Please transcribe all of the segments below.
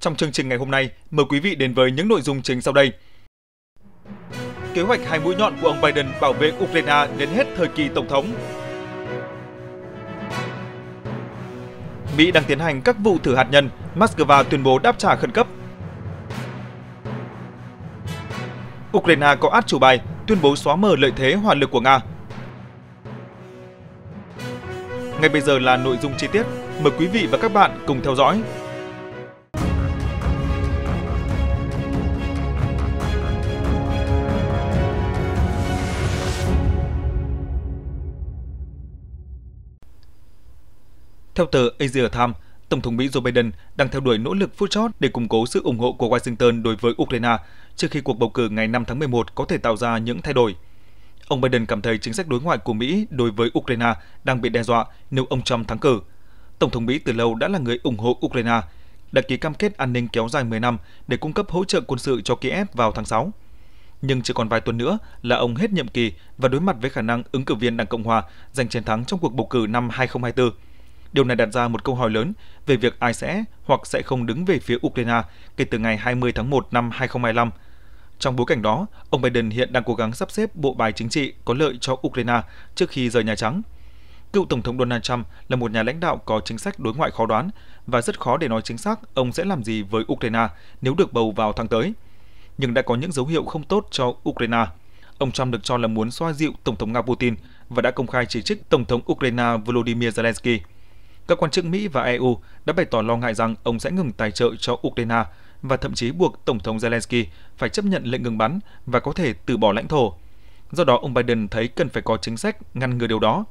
Trong chương trình ngày hôm nay, mời quý vị đến với những nội dung chính sau đây. Kế hoạch hai mũi nhọn của ông Biden bảo vệ Ukraine đến hết thời kỳ tổng thống. Mỹ đang tiến hành các vụ thử hạt nhân, Moscow tuyên bố đáp trả khẩn cấp. Ukraine có át chủ bài, tuyên bố xóa mờ lợi thế hỏa lực của Nga. Ngay bây giờ là nội dung chi tiết, mời quý vị và các bạn cùng theo dõi. Theo tờ Asia Times, Tổng thống Mỹ Joe Biden đang theo đuổi nỗ lực phút chót để củng cố sự ủng hộ của Washington đối với Ukraine trước khi cuộc bầu cử ngày 5 tháng 11 có thể tạo ra những thay đổi. Ông Biden cảm thấy chính sách đối ngoại của Mỹ đối với Ukraine đang bị đe dọa nếu ông Trump thắng cử. Tổng thống Mỹ từ lâu đã là người ủng hộ Ukraine, đã ký cam kết an ninh kéo dài 10 năm để cung cấp hỗ trợ quân sự cho Kiev vào tháng 6. Nhưng chỉ còn vài tuần nữa là ông hết nhiệm kỳ và đối mặt với khả năng ứng cử viên Đảng Cộng Hòa giành chiến thắng trong cuộc bầu cử năm 2024 Điều này đặt ra một câu hỏi lớn về việc ai sẽ hoặc sẽ không đứng về phía Ukraine kể từ ngày 20 tháng 1 năm 2025. Trong bối cảnh đó, ông Biden hiện đang cố gắng sắp xếp bộ bài chính trị có lợi cho Ukraine trước khi rời Nhà Trắng. Cựu Tổng thống Donald Trump là một nhà lãnh đạo có chính sách đối ngoại khó đoán và rất khó để nói chính xác ông sẽ làm gì với Ukraine nếu được bầu vào tháng tới. Nhưng đã có những dấu hiệu không tốt cho Ukraine. Ông Trump được cho là muốn xoa dịu Tổng thống Nga Putin và đã công khai chỉ trích Tổng thống Ukraine Volodymyr Zelensky – các quan chức Mỹ và EU đã bày tỏ lo ngại rằng ông sẽ ngừng tài trợ cho Ukraine và thậm chí buộc Tổng thống Zelensky phải chấp nhận lệnh ngừng bắn và có thể từ bỏ lãnh thổ. Do đó, ông Biden thấy cần phải có chính sách ngăn ngừa điều đó.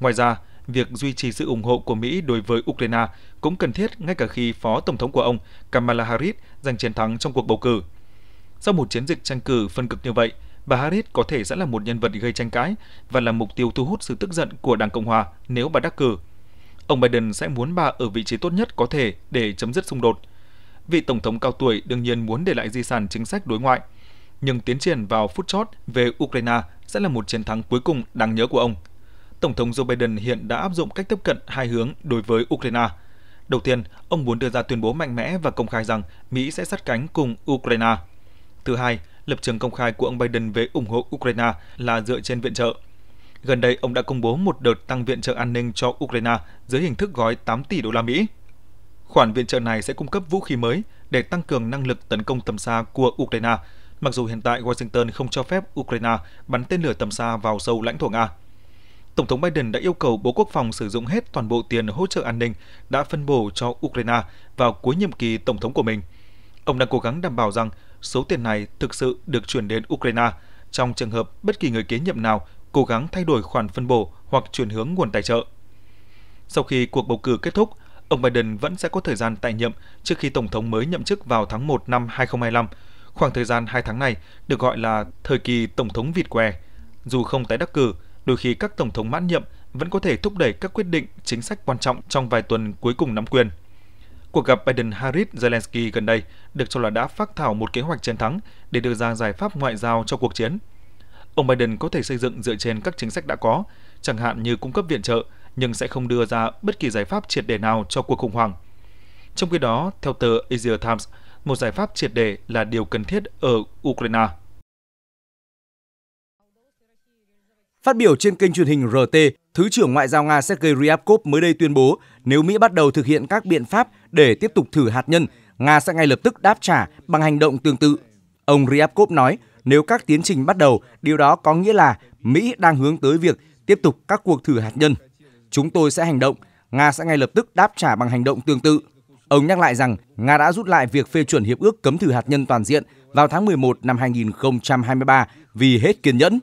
Ngoài ra, việc duy trì sự ủng hộ của Mỹ đối với Ukraine cũng cần thiết ngay cả khi phó tổng thống của ông Kamala Harris giành chiến thắng trong cuộc bầu cử. Sau một chiến dịch tranh cử phân cực như vậy, bà Harris có thể sẽ là một nhân vật gây tranh cãi và là mục tiêu thu hút sự tức giận của Đảng Cộng hòa nếu bà đắc cử. Ông Biden sẽ muốn bà ở vị trí tốt nhất có thể để chấm dứt xung đột. Vị Tổng thống cao tuổi đương nhiên muốn để lại di sản chính sách đối ngoại, nhưng tiến triển vào phút chót về Ukraine sẽ là một chiến thắng cuối cùng đáng nhớ của ông. Tổng thống Joe Biden hiện đã áp dụng cách tiếp cận hai hướng đối với Ukraine. Đầu tiên, ông muốn đưa ra tuyên bố mạnh mẽ và công khai rằng Mỹ sẽ sát cánh cùng Ukraine. Thứ hai, lập trường công khai của ông Biden về ủng hộ Ukraine là dựa trên viện trợ – Gần đây, ông đã công bố một đợt tăng viện trợ an ninh cho Ukraine dưới hình thức gói 8 tỷ đô la Mỹ. Khoản viện trợ này sẽ cung cấp vũ khí mới để tăng cường năng lực tấn công tầm xa của Ukraine, mặc dù hiện tại Washington không cho phép Ukraine bắn tên lửa tầm xa vào sâu lãnh thổ Nga. Tổng thống Biden đã yêu cầu Bộ Quốc phòng sử dụng hết toàn bộ tiền hỗ trợ an ninh đã phân bổ cho Ukraine vào cuối nhiệm kỳ tổng thống của mình. Ông đang cố gắng đảm bảo rằng số tiền này thực sự được chuyển đến Ukraine trong trường hợp bất kỳ người kế nhiệm nào cố gắng thay đổi khoản phân bổ hoặc chuyển hướng nguồn tài trợ. Sau khi cuộc bầu cử kết thúc, ông Biden vẫn sẽ có thời gian tại nhiệm trước khi Tổng thống mới nhậm chức vào tháng 1 năm 2025. Khoảng thời gian 2 tháng này được gọi là thời kỳ Tổng thống vịt què. Dù không tái đắc cử, đôi khi các Tổng thống mãn nhiệm vẫn có thể thúc đẩy các quyết định, chính sách quan trọng trong vài tuần cuối cùng nắm quyền. Cuộc gặp Biden-Harris-Zelensky gần đây được cho là đã phát thảo một kế hoạch chiến thắng để đưa ra giải pháp ngoại giao cho cuộc chiến – ông Biden có thể xây dựng dựa trên các chính sách đã có, chẳng hạn như cung cấp viện trợ, nhưng sẽ không đưa ra bất kỳ giải pháp triệt đề nào cho cuộc khủng hoảng. Trong khi đó, theo tờ Asia Times, một giải pháp triệt đề là điều cần thiết ở Ukraine. Phát biểu trên kênh truyền hình RT, Thứ trưởng Ngoại giao Nga Sergei Ryabkov mới đây tuyên bố nếu Mỹ bắt đầu thực hiện các biện pháp để tiếp tục thử hạt nhân, Nga sẽ ngay lập tức đáp trả bằng hành động tương tự. Ông Ryabkov nói nếu các tiến trình bắt đầu, điều đó có nghĩa là Mỹ đang hướng tới việc tiếp tục các cuộc thử hạt nhân. Chúng tôi sẽ hành động, Nga sẽ ngay lập tức đáp trả bằng hành động tương tự. Ông nhắc lại rằng Nga đã rút lại việc phê chuẩn hiệp ước cấm thử hạt nhân toàn diện vào tháng 11 năm 2023 vì hết kiên nhẫn.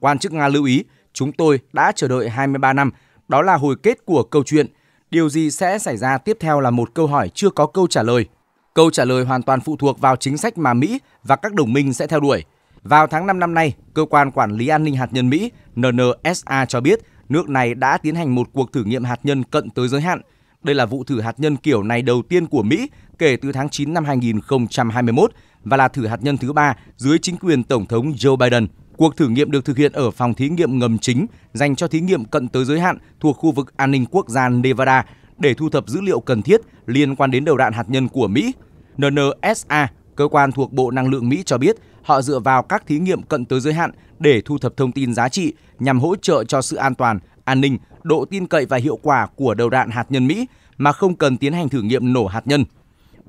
Quan chức Nga lưu ý, chúng tôi đã chờ đợi 23 năm, đó là hồi kết của câu chuyện. Điều gì sẽ xảy ra tiếp theo là một câu hỏi chưa có câu trả lời. Câu trả lời hoàn toàn phụ thuộc vào chính sách mà Mỹ và các đồng minh sẽ theo đuổi. Vào tháng 5 năm nay, Cơ quan Quản lý An ninh Hạt nhân Mỹ NNSA cho biết nước này đã tiến hành một cuộc thử nghiệm hạt nhân cận tới giới hạn. Đây là vụ thử hạt nhân kiểu này đầu tiên của Mỹ kể từ tháng 9 năm 2021 và là thử hạt nhân thứ ba dưới chính quyền Tổng thống Joe Biden. Cuộc thử nghiệm được thực hiện ở phòng thí nghiệm ngầm chính dành cho thí nghiệm cận tới giới hạn thuộc khu vực an ninh quốc gia Nevada để thu thập dữ liệu cần thiết liên quan đến đầu đạn hạt nhân của Mỹ. NNSA, cơ quan thuộc Bộ Năng lượng Mỹ cho biết họ dựa vào các thí nghiệm cận tới giới hạn để thu thập thông tin giá trị nhằm hỗ trợ cho sự an toàn, an ninh, độ tin cậy và hiệu quả của đầu đạn hạt nhân Mỹ mà không cần tiến hành thử nghiệm nổ hạt nhân.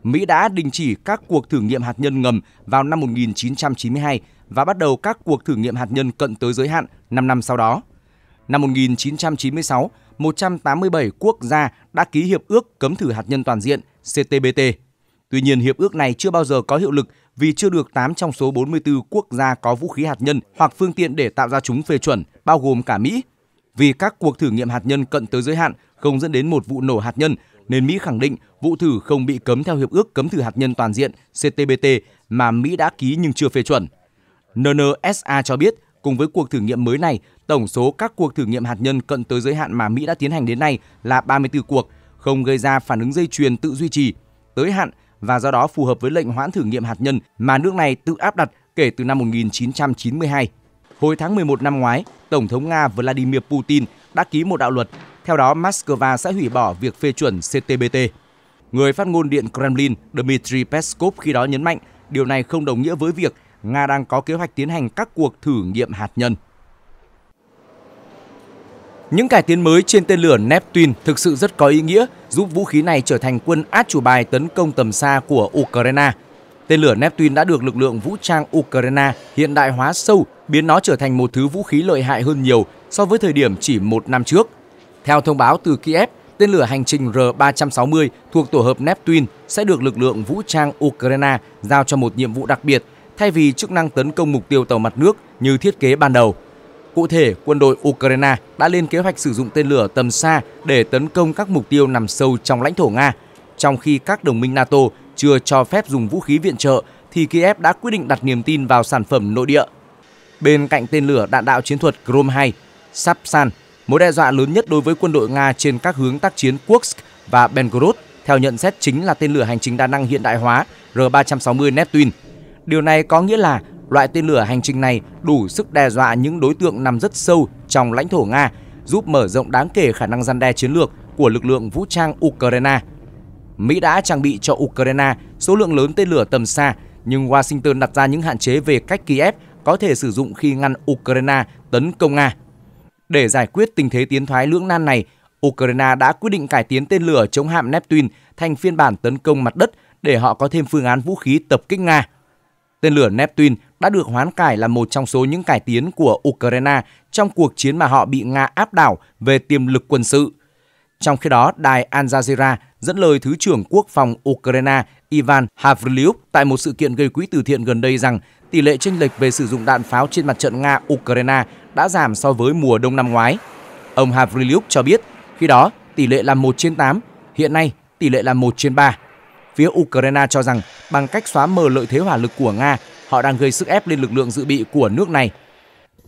Mỹ đã đình chỉ các cuộc thử nghiệm hạt nhân ngầm vào năm 1992 và bắt đầu các cuộc thử nghiệm hạt nhân cận tới giới hạn 5 năm sau đó. Năm 1996, 187 quốc gia đã ký hiệp ước cấm thử hạt nhân toàn diện CTBT. Tuy nhiên, hiệp ước này chưa bao giờ có hiệu lực vì chưa được 8 trong số 44 quốc gia có vũ khí hạt nhân hoặc phương tiện để tạo ra chúng phê chuẩn, bao gồm cả Mỹ. Vì các cuộc thử nghiệm hạt nhân cận tới giới hạn không dẫn đến một vụ nổ hạt nhân, nên Mỹ khẳng định vụ thử không bị cấm theo Hiệp ước Cấm thử hạt nhân toàn diện CTBT mà Mỹ đã ký nhưng chưa phê chuẩn. NNSA cho biết, cùng với cuộc thử nghiệm mới này, tổng số các cuộc thử nghiệm hạt nhân cận tới giới hạn mà Mỹ đã tiến hành đến nay là 34 cuộc, không gây ra phản ứng dây chuyền tự duy trì. Tới hạn, và do đó phù hợp với lệnh hoãn thử nghiệm hạt nhân mà nước này tự áp đặt kể từ năm 1992. Hồi tháng 11 năm ngoái, Tổng thống Nga Vladimir Putin đã ký một đạo luật, theo đó Moscow sẽ hủy bỏ việc phê chuẩn CTBT. Người phát ngôn Điện Kremlin Dmitry Peskov khi đó nhấn mạnh điều này không đồng nghĩa với việc Nga đang có kế hoạch tiến hành các cuộc thử nghiệm hạt nhân. Những cải tiến mới trên tên lửa Neptune thực sự rất có ý nghĩa, giúp vũ khí này trở thành quân át chủ bài tấn công tầm xa của Ukraine. Tên lửa Neptune đã được lực lượng vũ trang Ukraine hiện đại hóa sâu, biến nó trở thành một thứ vũ khí lợi hại hơn nhiều so với thời điểm chỉ một năm trước. Theo thông báo từ Kiev, tên lửa hành trình R-360 thuộc tổ hợp Neptune sẽ được lực lượng vũ trang Ukraine giao cho một nhiệm vụ đặc biệt thay vì chức năng tấn công mục tiêu tàu mặt nước như thiết kế ban đầu. Cụ thể, quân đội Ukraine đã lên kế hoạch sử dụng tên lửa tầm xa để tấn công các mục tiêu nằm sâu trong lãnh thổ Nga. Trong khi các đồng minh NATO chưa cho phép dùng vũ khí viện trợ, thì Kiev đã quyết định đặt niềm tin vào sản phẩm nội địa. Bên cạnh tên lửa đạn đạo chiến thuật Grom-2, Sapsan, mối đe dọa lớn nhất đối với quân đội Nga trên các hướng tác chiến Kursk và Belgorod, theo nhận xét chính là tên lửa hành trình đa năng hiện đại hóa R-360 Neptune. Điều này có nghĩa là Loại tên lửa hành trình này đủ sức đe dọa những đối tượng nằm rất sâu trong lãnh thổ Nga, giúp mở rộng đáng kể khả năng gian đe chiến lược của lực lượng vũ trang Ukraine. Mỹ đã trang bị cho Ukraine số lượng lớn tên lửa tầm xa, nhưng Washington đặt ra những hạn chế về cách Kiev có thể sử dụng khi ngăn Ukraine tấn công Nga. Để giải quyết tình thế tiến thoái lưỡng nan này, Ukraine đã quyết định cải tiến tên lửa chống hạm Neptune thành phiên bản tấn công mặt đất để họ có thêm phương án vũ khí tập kích Nga. Tên lửa Neptune đã được hoán cải là một trong số những cải tiến của Ukraine trong cuộc chiến mà họ bị Nga áp đảo về tiềm lực quân sự. Trong khi đó, đài Al Jazeera dẫn lời Thứ trưởng Quốc phòng Ukraine Ivan Havrilyuk tại một sự kiện gây quỹ từ thiện gần đây rằng tỷ lệ chênh lệch về sử dụng đạn pháo trên mặt trận Nga-Ukraine đã giảm so với mùa đông năm ngoái. Ông Havrilyuk cho biết, khi đó tỷ lệ là 1 trên 8, hiện nay tỷ lệ là 1 trên 3. Phía Ukraine cho rằng bằng cách xóa mờ lợi thế hỏa lực của Nga họ đang gây sức ép lên lực lượng dự bị của nước này.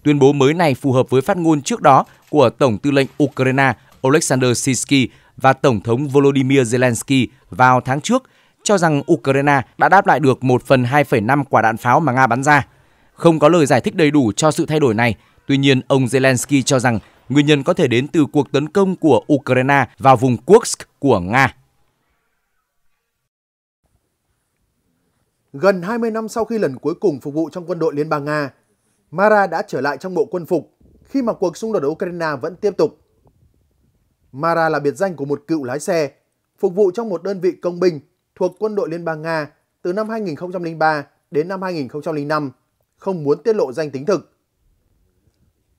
Tuyên bố mới này phù hợp với phát ngôn trước đó của Tổng tư lệnh Ukraine Oleksandr Sisky và Tổng thống Volodymyr Zelensky vào tháng trước, cho rằng Ukraine đã đáp lại được 1 phần 2,5 quả đạn pháo mà Nga bắn ra. Không có lời giải thích đầy đủ cho sự thay đổi này, tuy nhiên ông Zelensky cho rằng nguyên nhân có thể đến từ cuộc tấn công của Ukraine vào vùng Kursk của Nga. gần 20 năm sau khi lần cuối cùng phục vụ trong quân đội Liên bang Nga, Mara đã trở lại trong bộ quân phục khi mà cuộc xung đột ở Ukraine vẫn tiếp tục. Mara là biệt danh của một cựu lái xe, phục vụ trong một đơn vị công binh thuộc quân đội Liên bang Nga từ năm 2003 đến năm 2005, không muốn tiết lộ danh tính thực.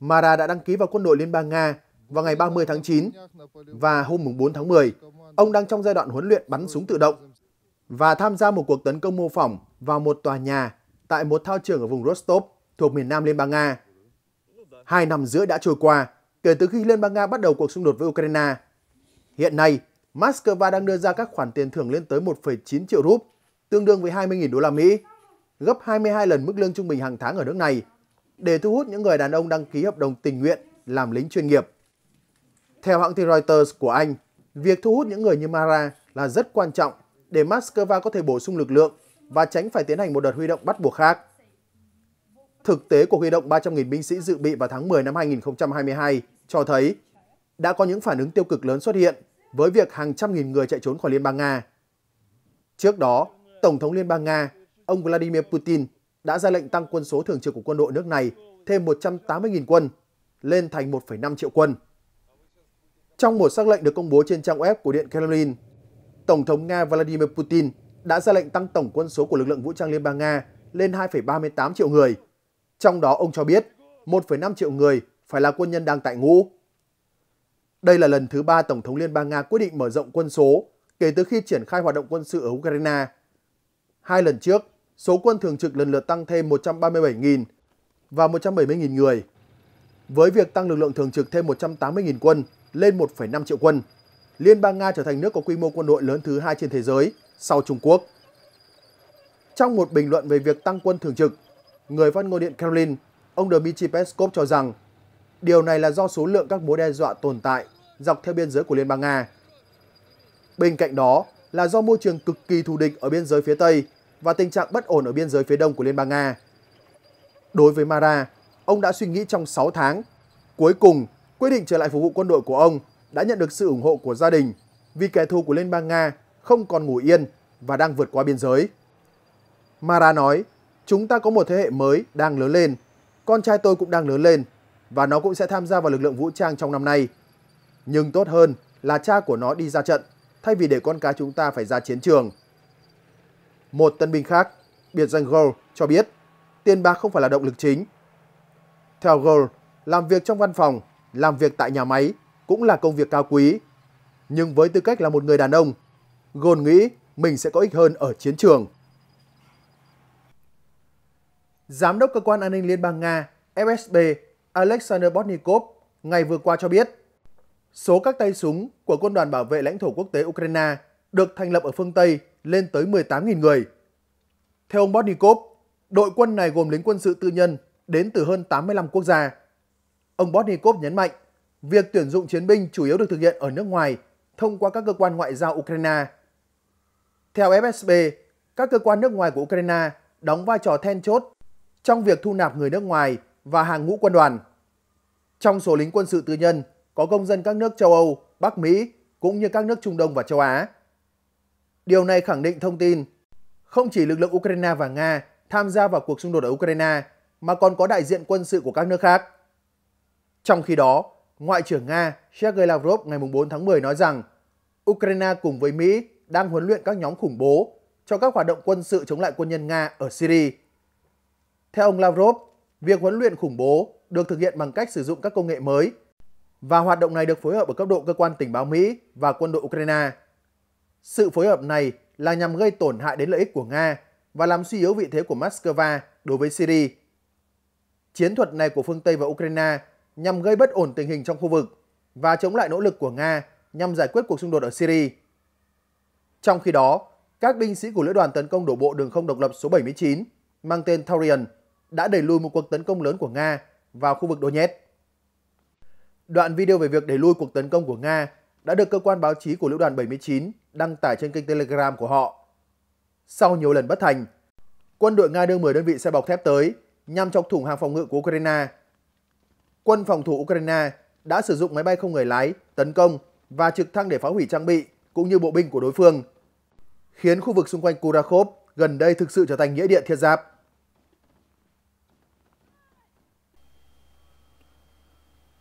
Mara đã đăng ký vào quân đội Liên bang Nga vào ngày 30 tháng 9 và hôm 4 tháng 10, ông đang trong giai đoạn huấn luyện bắn súng tự động và tham gia một cuộc tấn công mô phỏng vào một tòa nhà tại một thao trường ở vùng Rostov thuộc miền nam Liên bang Nga. Hai năm rưỡi đã trôi qua kể từ khi Liên bang Nga bắt đầu cuộc xung đột với Ukraine. Hiện nay, Moscow đang đưa ra các khoản tiền thưởng lên tới 1,9 triệu rúp, tương đương với 20.000 đô la Mỹ, gấp 22 lần mức lương trung bình hàng tháng ở nước này, để thu hút những người đàn ông đăng ký hợp đồng tình nguyện làm lính chuyên nghiệp. Theo hãng tin Reuters của Anh, việc thu hút những người như Mara là rất quan trọng để Moscow có thể bổ sung lực lượng và tránh phải tiến hành một đợt huy động bắt buộc khác. Thực tế của huy động 300.000 binh sĩ dự bị vào tháng 10 năm 2022 cho thấy đã có những phản ứng tiêu cực lớn xuất hiện với việc hàng trăm nghìn người chạy trốn khỏi Liên bang Nga. Trước đó, Tổng thống Liên bang Nga, ông Vladimir Putin đã ra lệnh tăng quân số thường trực của quân đội nước này thêm 180.000 quân, lên thành 1,5 triệu quân. Trong một sắc lệnh được công bố trên trang web của Điện Kremlin Tổng thống Nga Vladimir Putin đã ra lệnh tăng tổng quân số của lực lượng vũ trang Liên bang Nga lên 2,38 triệu người. Trong đó ông cho biết 1,5 triệu người phải là quân nhân đang tại ngũ. Đây là lần thứ ba Tổng thống Liên bang Nga quyết định mở rộng quân số kể từ khi triển khai hoạt động quân sự ở Ukraine. Hai lần trước, số quân thường trực lần lượt tăng thêm 137.000 và 170.000 người. Với việc tăng lực lượng thường trực thêm 180.000 quân lên 1,5 triệu quân, Liên bang Nga trở thành nước có quy mô quân đội lớn thứ hai trên thế giới sau Trung Quốc. Trong một bình luận về việc tăng quân thường trực, người phát ngôn điện Kremlin, ông Dmitry Peskov cho rằng điều này là do số lượng các mối đe dọa tồn tại dọc theo biên giới của Liên bang Nga. Bên cạnh đó là do môi trường cực kỳ thù địch ở biên giới phía Tây và tình trạng bất ổn ở biên giới phía Đông của Liên bang Nga. Đối với Mara, ông đã suy nghĩ trong 6 tháng. Cuối cùng, quyết định trở lại phục vụ quân đội của ông đã nhận được sự ủng hộ của gia đình vì kẻ thù của Liên bang Nga không còn ngủ yên và đang vượt qua biên giới. Mara nói, chúng ta có một thế hệ mới đang lớn lên, con trai tôi cũng đang lớn lên và nó cũng sẽ tham gia vào lực lượng vũ trang trong năm nay. Nhưng tốt hơn là cha của nó đi ra trận thay vì để con cái chúng ta phải ra chiến trường. Một tân binh khác, biệt danh Gold, cho biết tiền bạc không phải là động lực chính. Theo Gold, làm việc trong văn phòng, làm việc tại nhà máy cũng là công việc cao quý. Nhưng với tư cách là một người đàn ông, Gôn nghĩ mình sẽ có ích hơn ở chiến trường. Giám đốc Cơ quan An ninh Liên bang Nga FSB Alexander Botnikov ngày vừa qua cho biết, số các tay súng của Quân đoàn Bảo vệ lãnh thổ quốc tế Ukraine được thành lập ở phương Tây lên tới 18.000 người. Theo ông Botnikov, đội quân này gồm lính quân sự tư nhân đến từ hơn 85 quốc gia. Ông Botnikov nhấn mạnh, Việc tuyển dụng chiến binh chủ yếu được thực hiện ở nước ngoài thông qua các cơ quan ngoại giao Ukraine. Theo FSB, các cơ quan nước ngoài của Ukraine đóng vai trò then chốt trong việc thu nạp người nước ngoài và hàng ngũ quân đoàn. Trong số lính quân sự tư nhân có công dân các nước châu Âu, Bắc Mỹ cũng như các nước Trung Đông và châu Á. Điều này khẳng định thông tin không chỉ lực lượng Ukraine và Nga tham gia vào cuộc xung đột ở Ukraine mà còn có đại diện quân sự của các nước khác. Trong khi đó, Ngoại trưởng Nga Sergei Lavrov ngày 4 tháng 10 nói rằng Ukraine cùng với Mỹ đang huấn luyện các nhóm khủng bố cho các hoạt động quân sự chống lại quân nhân Nga ở Syria. Theo ông Lavrov, việc huấn luyện khủng bố được thực hiện bằng cách sử dụng các công nghệ mới và hoạt động này được phối hợp ở cấp độ cơ quan tình báo Mỹ và quân đội Ukraine. Sự phối hợp này là nhằm gây tổn hại đến lợi ích của Nga và làm suy yếu vị thế của Moscow đối với Syria. Chiến thuật này của phương Tây và Ukraine nhằm gây bất ổn tình hình trong khu vực và chống lại nỗ lực của Nga nhằm giải quyết cuộc xung đột ở Syria. Trong khi đó, các binh sĩ của lữ đoàn tấn công đổ bộ đường không độc lập số 79 mang tên Taurian đã đẩy lùi một cuộc tấn công lớn của Nga vào khu vực Donetsk. Đoạn video về việc đẩy lùi cuộc tấn công của Nga đã được cơ quan báo chí của lữ đoàn 79 đăng tải trên kênh Telegram của họ. Sau nhiều lần bất thành, quân đội Nga đưa 10 đơn vị xe bọc thép tới nhằm chọc thủng hàng phòng ngự của Ukraine quân phòng thủ Ukraine đã sử dụng máy bay không người lái tấn công và trực thăng để phá hủy trang bị cũng như bộ binh của đối phương, khiến khu vực xung quanh Kurakov gần đây thực sự trở thành nghĩa địa thiết giáp.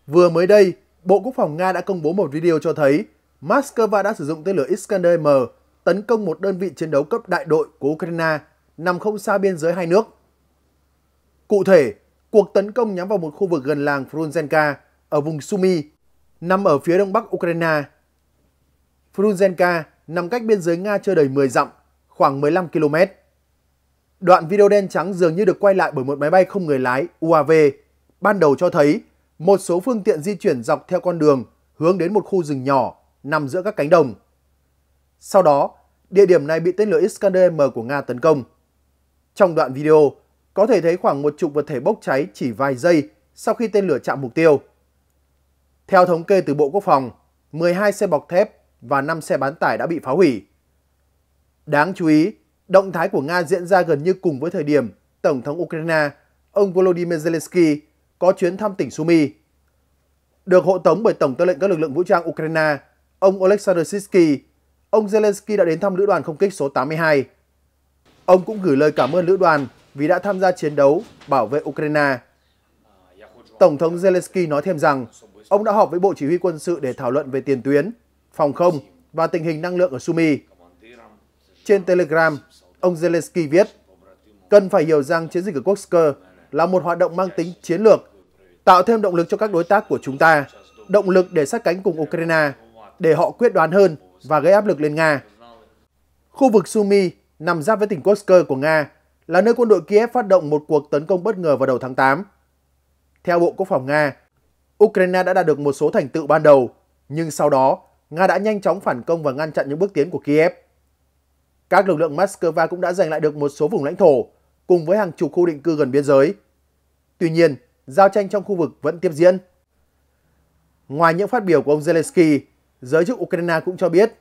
Vừa mới đây, Bộ Quốc phòng Nga đã công bố một video cho thấy Moscow đã sử dụng tên lửa Iskander-M tấn công một đơn vị chiến đấu cấp đại đội của Ukraine nằm không xa biên giới hai nước. Cụ thể, cuộc tấn công nhắm vào một khu vực gần làng Frunzenka ở vùng Sumy, nằm ở phía đông bắc Ukraine. Frunzenka nằm cách biên giới Nga chưa đầy 10 dặm, khoảng 15 km. Đoạn video đen trắng dường như được quay lại bởi một máy bay không người lái UAV, ban đầu cho thấy một số phương tiện di chuyển dọc theo con đường hướng đến một khu rừng nhỏ nằm giữa các cánh đồng. Sau đó, địa điểm này bị tên lửa Iskander-M của Nga tấn công. Trong đoạn video, có thể thấy khoảng một chục vật thể bốc cháy chỉ vài giây sau khi tên lửa chạm mục tiêu. Theo thống kê từ Bộ Quốc phòng, 12 xe bọc thép và 5 xe bán tải đã bị phá hủy. Đáng chú ý, động thái của Nga diễn ra gần như cùng với thời điểm Tổng thống Ukraine, ông Volodymyr Zelensky, có chuyến thăm tỉnh Sumy. Được hộ tống bởi Tổng tư lệnh các lực lượng vũ trang Ukraine, ông Oleksandr Sisky, ông Zelensky đã đến thăm lữ đoàn không kích số 82. Ông cũng gửi lời cảm ơn lữ đoàn vì đã tham gia chiến đấu bảo vệ Ukraine. Tổng thống Zelensky nói thêm rằng ông đã họp với Bộ Chỉ huy quân sự để thảo luận về tiền tuyến, phòng không và tình hình năng lượng ở Sumy. Trên Telegram, ông Zelensky viết, cần phải hiểu rằng chiến dịch ở Kursk là một hoạt động mang tính chiến lược, tạo thêm động lực cho các đối tác của chúng ta, động lực để sát cánh cùng Ukraine, để họ quyết đoán hơn và gây áp lực lên Nga. Khu vực Sumy nằm giáp với tỉnh Kursk của Nga là nơi quân đội Kiev phát động một cuộc tấn công bất ngờ vào đầu tháng 8. Theo Bộ Quốc phòng Nga, Ukraine đã đạt được một số thành tựu ban đầu, nhưng sau đó, Nga đã nhanh chóng phản công và ngăn chặn những bước tiến của Kiev. Các lực lượng Moscow cũng đã giành lại được một số vùng lãnh thổ, cùng với hàng chục khu định cư gần biên giới. Tuy nhiên, giao tranh trong khu vực vẫn tiếp diễn. Ngoài những phát biểu của ông Zelensky, giới chức Ukraine cũng cho biết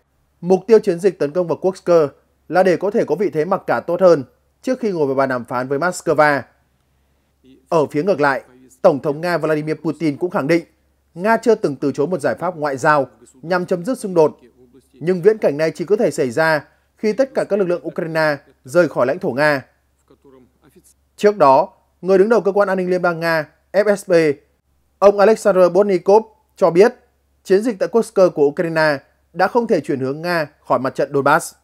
mục tiêu chiến dịch tấn công vào Kursk là để có thể có vị thế mặc cả tốt hơn trước khi ngồi vào bàn đàm phán với Moscow. Ở phía ngược lại, Tổng thống Nga Vladimir Putin cũng khẳng định Nga chưa từng từ chối một giải pháp ngoại giao nhằm chấm dứt xung đột, nhưng viễn cảnh này chỉ có thể xảy ra khi tất cả các lực lượng Ukraine rời khỏi lãnh thổ Nga. Trước đó, người đứng đầu Cơ quan An ninh Liên bang Nga FSB, ông Alexander Bornikov cho biết chiến dịch tại Kursk của Ukraine đã không thể chuyển hướng Nga khỏi mặt trận Donbass.